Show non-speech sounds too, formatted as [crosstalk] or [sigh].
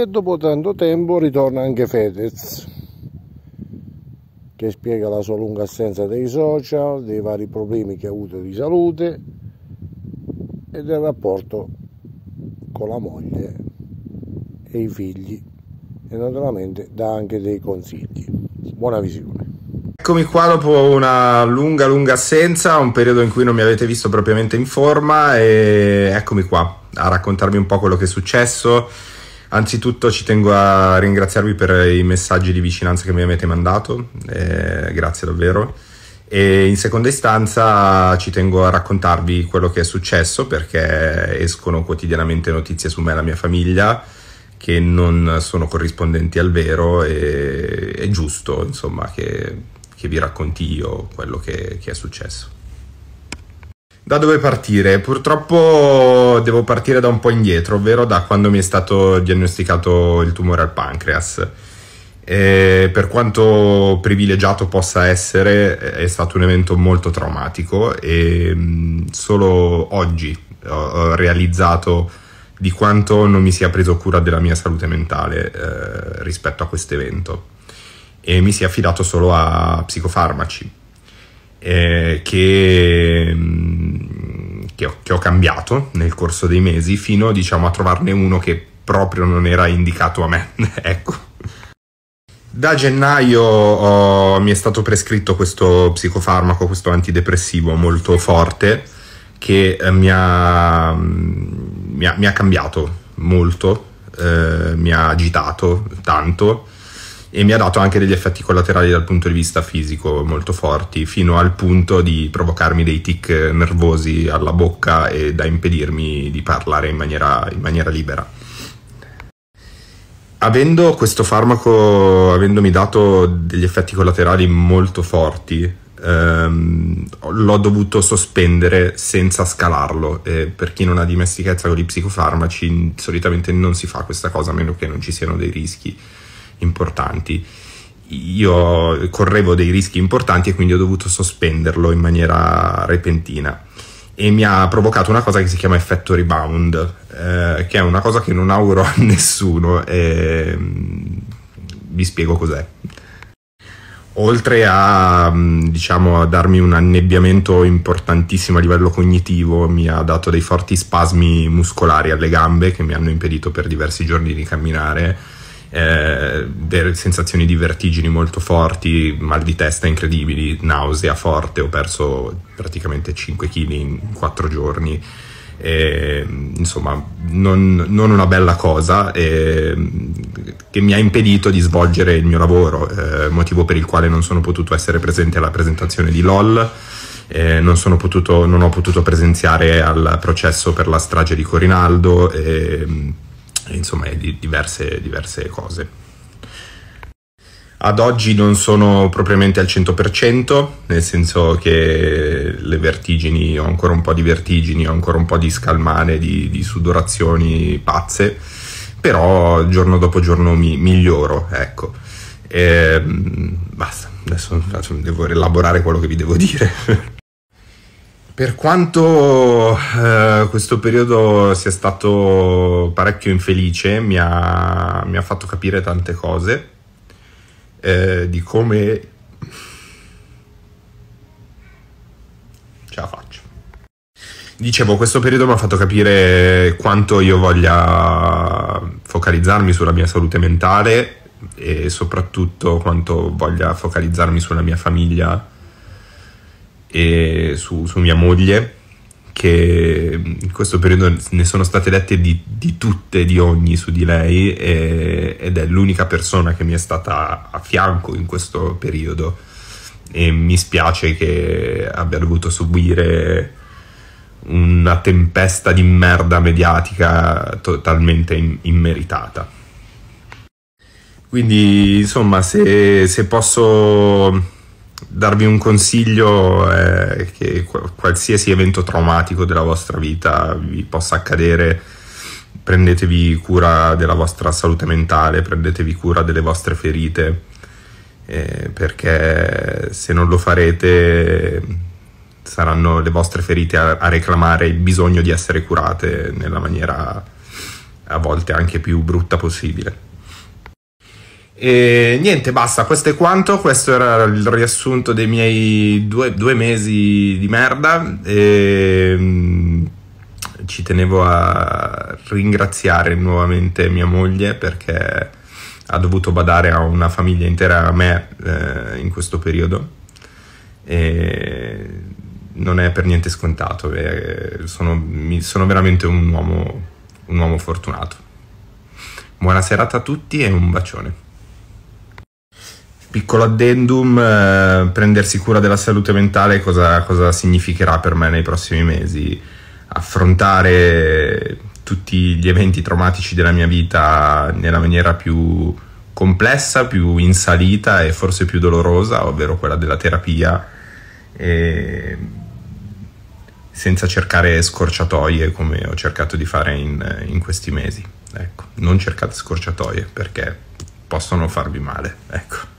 e dopo tanto tempo ritorna anche Fedez che spiega la sua lunga assenza dei social, dei vari problemi che ha avuto di salute e del rapporto con la moglie e i figli e naturalmente dà anche dei consigli. Buona visione. Eccomi qua dopo una lunga lunga assenza, un periodo in cui non mi avete visto propriamente in forma e eccomi qua a raccontarvi un po' quello che è successo Anzitutto ci tengo a ringraziarvi per i messaggi di vicinanza che mi avete mandato, eh, grazie davvero. E in seconda istanza ci tengo a raccontarvi quello che è successo perché escono quotidianamente notizie su me e la mia famiglia che non sono corrispondenti al vero e è giusto insomma che, che vi racconti io quello che, che è successo. Da dove partire? Purtroppo devo partire da un po' indietro, ovvero da quando mi è stato diagnosticato il tumore al pancreas. E per quanto privilegiato possa essere, è stato un evento molto traumatico e mm, solo oggi ho realizzato di quanto non mi sia preso cura della mia salute mentale eh, rispetto a questo evento e mi sia affidato solo a psicofarmaci eh, che mm, che ho cambiato nel corso dei mesi fino diciamo, a trovarne uno che proprio non era indicato a me. [laughs] ecco. Da gennaio oh, mi è stato prescritto questo psicofarmaco, questo antidepressivo molto forte che eh, mi, ha, mm, mi, ha, mi, ha, cambiato molto, eh, mi ha agitato tanto e mi ha dato anche degli effetti collaterali dal punto di vista fisico molto forti, fino al punto di provocarmi dei tic nervosi alla bocca e da impedirmi di parlare in maniera, in maniera libera. Avendo questo farmaco, avendomi dato degli effetti collaterali molto forti, ehm, l'ho dovuto sospendere senza scalarlo. E per chi non ha dimestichezza con i psicofarmaci, solitamente non si fa questa cosa a meno che non ci siano dei rischi importanti. Io correvo dei rischi importanti e quindi ho dovuto sospenderlo in maniera repentina e mi ha provocato una cosa che si chiama effetto rebound, eh, che è una cosa che non auguro a [laughs] nessuno e mm, vi spiego cos'è. Oltre a, mm, diciamo, a darmi un annebbiamento importantissimo a livello cognitivo, mi ha dato dei forti spasmi muscolari alle gambe che mi hanno impedito per diversi giorni di camminare eh, sensazioni di vertigini molto forti, mal di testa incredibili, nausea forte, ho perso praticamente 5 kg in 4 giorni. E, insomma, non, non, una bella cosa eh, che mi ha impedito di svolgere il mio lavoro, eh, motivo per il quale non sono potuto essere presente alla presentazione di LOL. Eh, non, potuto, non, ho potuto presenziare al processo per la strage di Corinaldo, ehm, insomma di diverse, diverse cose. Ad oggi non sono propriamente al 100%, nel senso che le vertigini, ho ancora un po' di vertigini, ho ancora un po' di scalmane, di, di sudorazioni pazze, però giorno dopo giorno mi miglioro, ecco. E, ehm, basta, adesso devo rielaborare quello che vi devo dire. [laughs] Per quanto eh, questo periodo sia stato parecchio infelice, mi ha, mi ha fatto capire tante cose eh, di come ce la faccio. Dicevo, questo periodo mi ha fatto capire quanto io voglia focalizzarmi sulla mia salute mentale e soprattutto quanto voglia focalizzarmi sulla mia famiglia e su, su mia moglie che in questo periodo ne sono state dette di, di tutte e di ogni su di lei e, ed è l'unica persona che mi è stata a fianco in questo periodo e mi spiace che abbia dovuto subire una tempesta di merda mediatica totalmente in- immeritata. Quindi insomma se, se posso darvi un consiglio è eh, che qualsiasi evento traumatico della vostra vita vi possa accadere, prendetevi cura della vostra salute mentale, prendetevi cura delle vostre ferite, eh, perché se non lo farete saranno le vostre ferite a, a reclamare il bisogno di essere curate nella maniera a volte anche più brutta possibile. E niente, basta, questo è quanto. Questo era il riassunto dei miei due, due mesi di merda. E, ehm, ci tenevo a ringraziare nuovamente mia moglie perché ha dovuto badare a una famiglia intera, a me, eh, in questo periodo. E non è per niente scontato. Sono, sono, veramente un uomo, un uomo fortunato. Buona serata a tutti e un bacione piccolo addendum, eh, prendersi cura della salute mentale cosa, cosa, significherà per me nei prossimi mesi? Affrontare tutti gli eventi traumatici della mia vita nella maniera più complessa, più in salita e forse più dolorosa, ovvero quella della terapia, senza cercare scorciatoie come ho cercato di fare in, in questi mesi. Ecco, non cercate scorciatoie perché possono farvi male. Ecco.